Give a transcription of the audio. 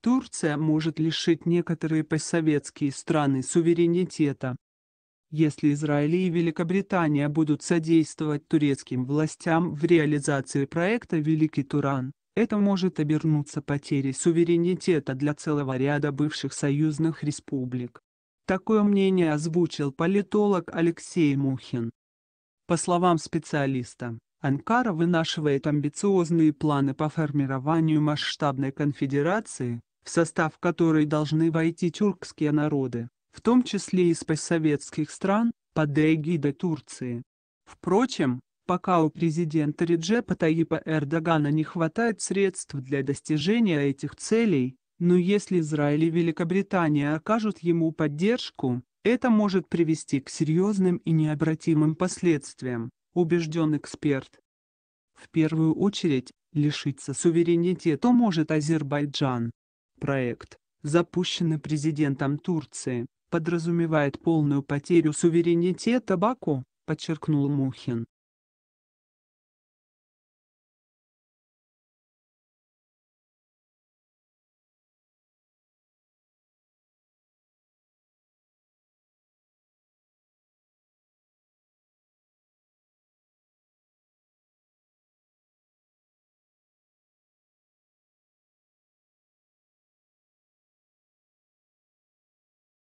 Турция может лишить некоторые постсоветские страны суверенитета. Если Израиль и Великобритания будут содействовать турецким властям в реализации проекта «Великий Туран», это может обернуться потерей суверенитета для целого ряда бывших союзных республик. Такое мнение озвучил политолог Алексей Мухин. По словам специалиста, Анкара вынашивает амбициозные планы по формированию масштабной конфедерации, в состав которой должны войти тюркские народы, в том числе из постсоветских стран, под эгидой Турции. Впрочем, пока у президента Реджепа Таипа Эрдогана не хватает средств для достижения этих целей, но если Израиль и Великобритания окажут ему поддержку, это может привести к серьезным и необратимым последствиям, убежден эксперт. В первую очередь, лишиться суверенитета может Азербайджан. Проект, запущенный президентом Турции, подразумевает полную потерю суверенитета Баку, подчеркнул Мухин.